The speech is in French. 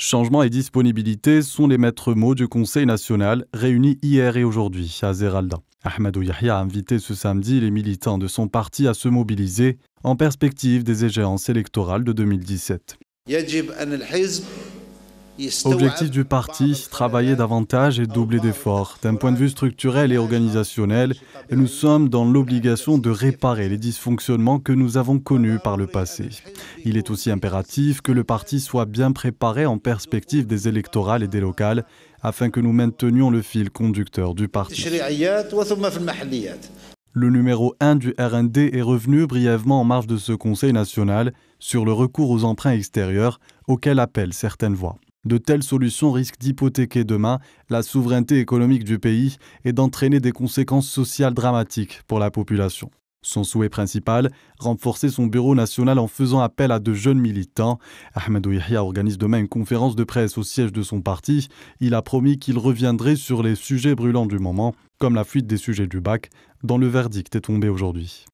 Changement et disponibilité sont les maîtres mots du Conseil national réuni hier et aujourd'hui à Zeralda. Ahmadou Yahya a invité ce samedi les militants de son parti à se mobiliser en perspective des échéances électorales de 2017. Objectif du parti, travailler davantage et doubler d'efforts. D'un point de vue structurel et organisationnel, nous sommes dans l'obligation de réparer les dysfonctionnements que nous avons connus par le passé. Il est aussi impératif que le parti soit bien préparé en perspective des électorales et des locales afin que nous maintenions le fil conducteur du parti. Le numéro 1 du RND est revenu brièvement en marge de ce Conseil national sur le recours aux emprunts extérieurs auxquels appellent certaines voix. De telles solutions risquent d'hypothéquer demain la souveraineté économique du pays et d'entraîner des conséquences sociales dramatiques pour la population. Son souhait principal, renforcer son bureau national en faisant appel à de jeunes militants. Ahmed Yahya organise demain une conférence de presse au siège de son parti. Il a promis qu'il reviendrait sur les sujets brûlants du moment, comme la fuite des sujets du bac, dont le verdict est tombé aujourd'hui.